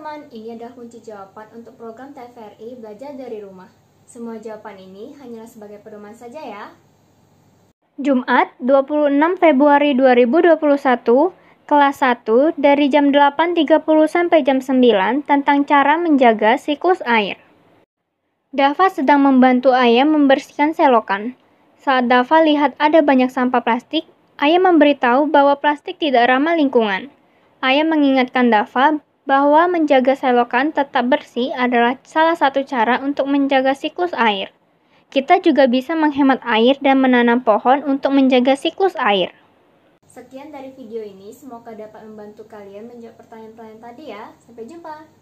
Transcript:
teman-teman, ini adalah kunci jawaban untuk program TVRI Belajar dari Rumah. Semua jawaban ini hanyalah sebagai pedoman saja ya. Jumat, 26 Februari 2021, kelas 1 dari jam 8.30 sampai jam 9 tentang cara menjaga siklus air. Dava sedang membantu ayah membersihkan selokan. Saat Dava lihat ada banyak sampah plastik, ayah memberitahu bahwa plastik tidak ramah lingkungan. Ayah mengingatkan Dava bahwa menjaga selokan tetap bersih adalah salah satu cara untuk menjaga siklus air. Kita juga bisa menghemat air dan menanam pohon untuk menjaga siklus air. Sekian dari video ini, semoga dapat membantu kalian menjawab pertanyaan-pertanyaan tadi ya. Sampai jumpa!